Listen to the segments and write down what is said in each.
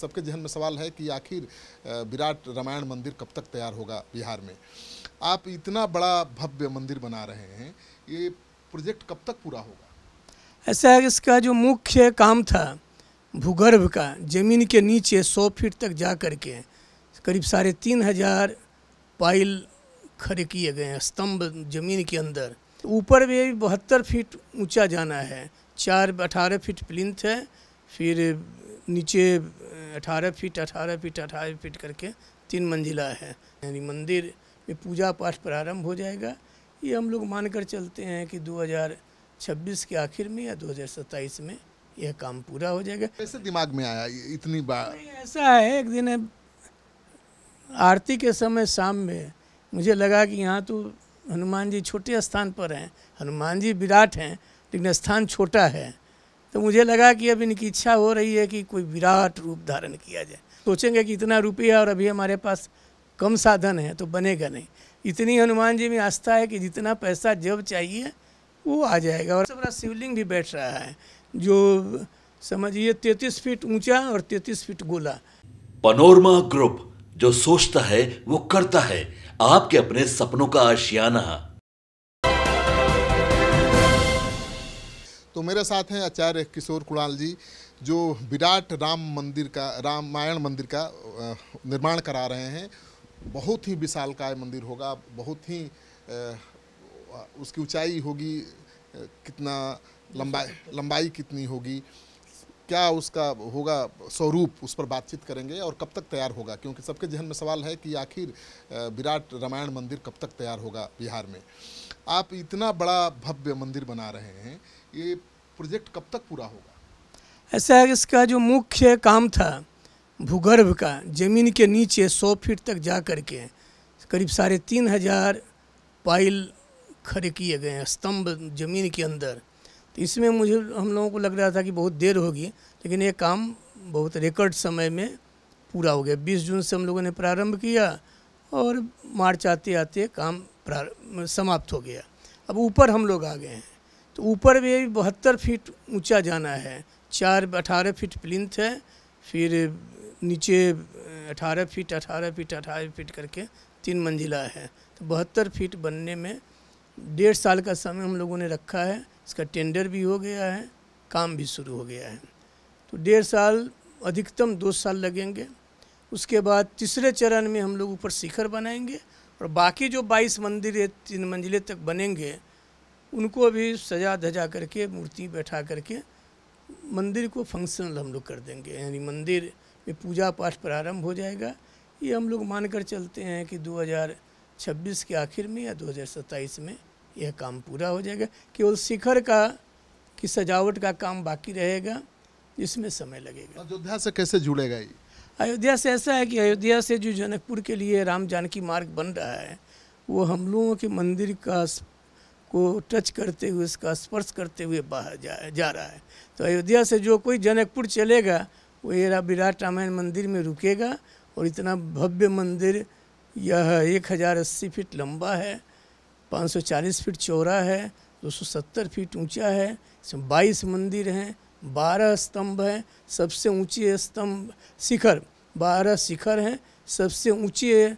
सबके जहन में सवाल है कि आखिर विराट रामायण मंदिर कब तक तैयार होगा बिहार में आप इतना बड़ा भव्य मंदिर बना रहे हैं ये प्रोजेक्ट कब तक पूरा होगा ऐसा है इसका जो मुख्य काम था भूगर्भ का ज़मीन के नीचे सौ फीट तक जा कर के करीब साढ़े तीन हज़ार पाइल खड़े किए गए हैं स्तंभ जमीन के अंदर ऊपर भी बहत्तर फीट ऊंचा जाना है चार अठारह फीट प्लिंथ है फिर नीचे अठारह फीट अठारह फीट अठारह फीट करके तीन मंजिला है यानी मंदिर में पूजा पाठ प्रारंभ हो जाएगा ये हम लोग मानकर चलते हैं कि 2026 के आखिर में या 2027 में यह काम पूरा हो जाएगा कैसे दिमाग में आया इतनी बार ऐसा है एक दिन आरती के समय शाम में मुझे लगा कि यहाँ तो हनुमान जी छोटे स्थान पर हैं हनुमान जी विराट हैं लेकिन स्थान छोटा है तो मुझे लगा कि अब इनकी इच्छा हो रही है कि कोई विराट रूप धारण किया जाए सोचेंगे कि इतना रुपया और अभी हमारे पास कम साधन है तो बनेगा नहीं इतनी हनुमान जी में आस्था है कि जितना पैसा जब चाहिए वो आ जाएगा और सबरा शिवलिंग भी बैठ रहा है जो समझिए तैतीस फीट ऊंचा और तैतीस फीट गोला पनोरमा ग्रुप जो सोचता है वो करता है आपके अपने सपनों का आशियाना तो मेरे साथ हैं आचार्य किशोर कुणाल जी जो विराट राम मंदिर का रामायण मंदिर का निर्माण करा रहे हैं बहुत ही विशाल काय मंदिर होगा बहुत ही उसकी ऊंचाई होगी कितना लंबाई लंबाई कितनी होगी क्या उसका होगा स्वरूप उस पर बातचीत करेंगे और कब तक तैयार होगा क्योंकि सबके जहन में सवाल है कि आखिर विराट रामायण मंदिर कब तक तैयार होगा बिहार में आप इतना बड़ा भव्य मंदिर बना रहे हैं ये प्रोजेक्ट कब तक पूरा होगा ऐसा है इसका जो मुख्य काम था भूगर्भ का ज़मीन के नीचे 100 फीट तक जा कर के करीब साढ़े तीन हज़ार पाइल खड़े किए गए हैं स्तंभ ज़मीन के अंदर तो इसमें मुझे हम लोगों को लग रहा था कि बहुत देर होगी लेकिन ये काम बहुत रिकॉर्ड समय में पूरा हो गया 20 जून से हम लोगों ने प्रारंभ किया और मार्च आते आते काम समाप्त हो गया अब ऊपर हम लोग आ गए हैं तो ऊपर भी बहत्तर फीट ऊंचा जाना है चार अठारह फीट प्लिंथ है फिर नीचे अठारह फीट अठारह फीट अठारह फीट करके तीन मंजिला है तो बहत्तर फीट बनने में डेढ़ साल का समय हम लोगों ने रखा है इसका टेंडर भी हो गया है काम भी शुरू हो गया है तो डेढ़ साल अधिकतम दो साल लगेंगे उसके बाद तीसरे चरण में हम लोग ऊपर शिखर बनाएंगे और बाकी जो 22 मंदिर तीन मंजिले तक बनेंगे उनको अभी सजा धजा करके मूर्ति बैठा करके मंदिर को फंक्शनल हम लोग कर देंगे यानी मंदिर में पूजा पाठ प्रारंभ हो जाएगा ये हम लोग मानकर चलते हैं कि 2026 के आखिर में या 2027 में यह काम पूरा हो जाएगा केवल शिखर का की सजावट का काम बाकी रहेगा इसमें समय लगेगा अयोध्या से कैसे जुड़ेगा ये अयोध्या से ऐसा है कि अयोध्या से जो जनकपुर के लिए राम जानकी मार्ग बन रहा है वो हम लोगों के मंदिर का को टच करते हुए उसका स्पर्श करते हुए बाहर जा जा रहा है तो अयोध्या से जो कोई जनकपुर चलेगा वो ये विराट रामायण मंदिर में रुकेगा और इतना भव्य मंदिर यह एक हज़ार अस्सी फीट लंबा है 540 फीट चौड़ा है 270 फीट ऊंचा है इसमें 22 मंदिर हैं बारह स्तंभ हैं सबसे ऊंचे स्तंभ शिखर बारह शिखर हैं सबसे ऊंचे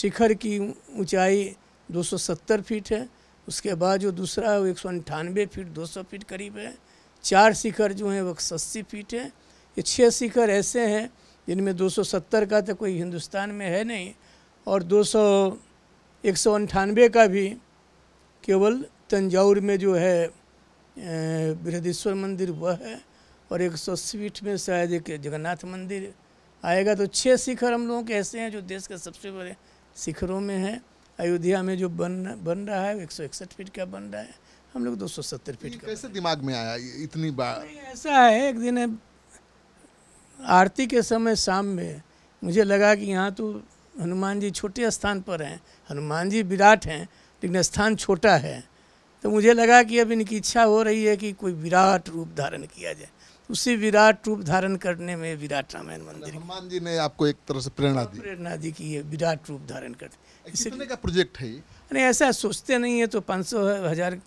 शिखर की ऊंचाई 270 फीट है उसके बाद जो दूसरा है वो एक सौ अंठानवे फीट 200 फीट करीब है चार शिखर जो हैं वो अस्सी फीट हैं ये छः शिखर ऐसे हैं जिनमें 270 का तो कोई हिंदुस्तान में है नहीं और दो सौ एक सौ अंठानवे का भी केवल तंजौर में जो है बृहदेश्वर मंदिर वह है और एक सौ स्वीट में शायद एक जगन्नाथ मंदिर आएगा तो छः शिखर हम लोगों के ऐसे हैं जो देश के सबसे बड़े शिखरों में हैं अयोध्या में जो बन बन रहा है एक सौ इकसठ फीट का बन रहा है हम लोग दो सौ सत्तर फीट का कैसे दिमाग में आया इतनी बार ऐसा है एक दिन आरती के समय शाम में मुझे लगा कि यहाँ तो हनुमान जी छोटे स्थान पर हैं हनुमान जी विराट हैं लेकिन स्थान छोटा है तो मुझे लगा कि अब इनकी इच्छा हो रही है कि कोई विराट रूप धारण किया जाए उसी विराट रूप धारण करने में विराट रामायण मंदिर हनुमान जी ने आपको एक तरह से प्रेरणा दी प्रेरणा दी कि ये विराट रूप धारण करते इसलिए का प्रोजेक्ट है अरे ऐसा सोचते नहीं है तो पाँच सौ हज़ार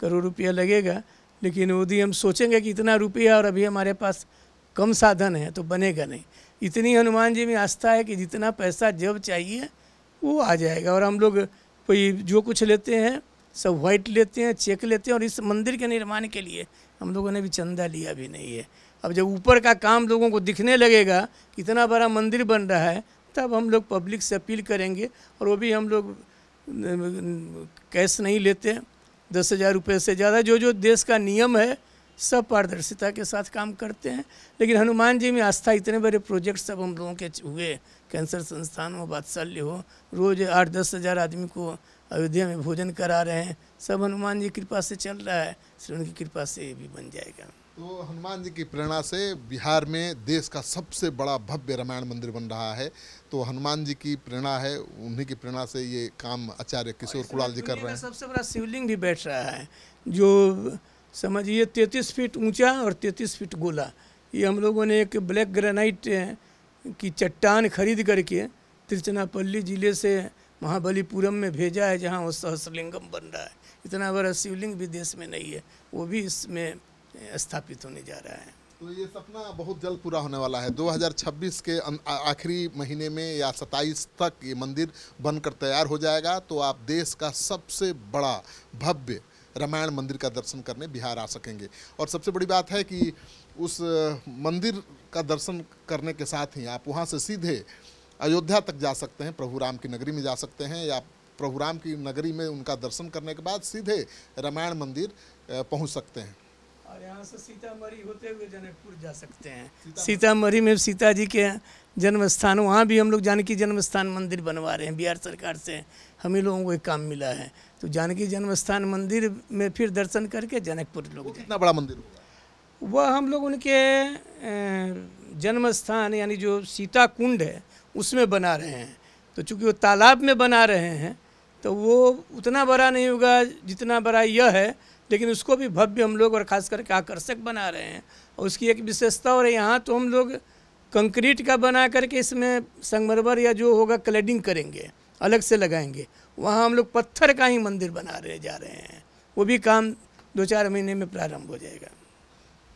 करोड़ रुपया लगेगा लेकिन यदि हम सोचेंगे कि इतना रुपया और अभी हमारे पास कम साधन है तो बनेगा नहीं इतनी हनुमान जी में आस्था है कि जितना पैसा जब चाहिए वो आ जाएगा और हम लोग कोई जो कुछ लेते हैं सब व्हाइट लेते हैं चेक लेते हैं और इस मंदिर के निर्माण के लिए हम लोगों ने भी चंदा लिया भी नहीं है अब जब ऊपर का काम लोगों को दिखने लगेगा कितना बड़ा मंदिर बन रहा है तब हम लोग पब्लिक से अपील करेंगे और वो भी हम लोग कैश नहीं लेते दस हज़ार रुपये से ज़्यादा जो जो देश का नियम है सब पारदर्शिता के साथ काम करते हैं लेकिन हनुमान जी में आस्था इतने बड़े प्रोजेक्ट सब हम लोगों के हुए कैंसर संस्थान हो बात्सल्य हो रोज़ आठ दस हज़ार आदमी को अयोध्या में भोजन करा रहे हैं सब हनुमान जी की कृपा से चल रहा है इसलिए उनकी कृपा से ये भी बन जाएगा तो हनुमान जी की प्रेरणा से बिहार में देश का सबसे बड़ा भव्य रामायण मंदिर बन रहा है तो हनुमान जी की प्रेरणा है उन्हीं की प्रेरणा से ये काम आचार्य किशोर कुड़ाल जी कर रहे हैं सबसे बड़ा शिवलिंग भी बैठ रहा है जो समझिए तैतीस फीट ऊंचा और तैंतीस फीट गोला ये हम लोगों ने एक ब्लैक ग्रेनाइट की चट्टान खरीद करके तिरचनापल्ली ज़िले से महाबलीपुरम में भेजा है जहाँ वो सहस्रलिंगम बन रहा है इतना बड़ा शिवलिंग भी देश में नहीं है वो भी इसमें स्थापित होने जा रहा है तो ये सपना बहुत जल्द पूरा होने वाला है 2026 के अं, आखिरी महीने में या 27 तक ये मंदिर बनकर तैयार हो जाएगा तो आप देश का सबसे बड़ा भव्य रामायण मंदिर का दर्शन करने बिहार आ सकेंगे और सबसे बड़ी बात है कि उस मंदिर का दर्शन करने के साथ ही आप वहाँ से सीधे अयोध्या तक जा सकते हैं प्रभु राम की नगरी में जा सकते हैं या प्रभु राम की नगरी में उनका दर्शन करने के बाद सीधे रामायण मंदिर पहुंच सकते हैं और यहाँ से सीतामढ़ी होते हुए जनकपुर जा सकते हैं सीतामढ़ी में सीता जी के जन्म स्थान वहाँ भी हम लोग जानकी जन्म स्थान मंदिर बनवा रहे हैं बिहार सरकार से हम ही लोगों को एक काम मिला है तो जानकी जन्म स्थान मंदिर में फिर दर्शन करके जनकपुर लोग कितना बड़ा मंदिर वह हम लोग उनके जन्म स्थान यानी जो सीता कुंड है उसमें बना रहे हैं तो चूंकि वो तालाब में बना रहे हैं तो वो उतना बड़ा नहीं होगा जितना बड़ा यह है लेकिन उसको भी भव्य हम लोग और ख़ास करके आकर्षक बना रहे हैं और उसकी एक विशेषता और यहाँ तो हम लोग कंक्रीट का बना करके इसमें संगमरमर या जो होगा क्लेडिंग करेंगे अलग से लगाएंगे वहाँ हम लोग पत्थर का ही मंदिर बना रहे जा रहे हैं वो भी काम दो चार महीने में प्रारंभ हो जाएगा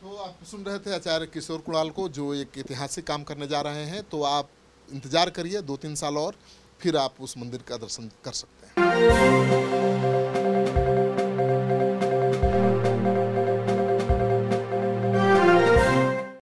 तो आप सुन रहे थे आचार्य किशोर कुणाल को जो एक ऐतिहासिक काम करने जा रहे हैं तो आप इंतज़ार करिए दो तीन साल और फिर आप उस मंदिर का दर्शन कर सकते हैं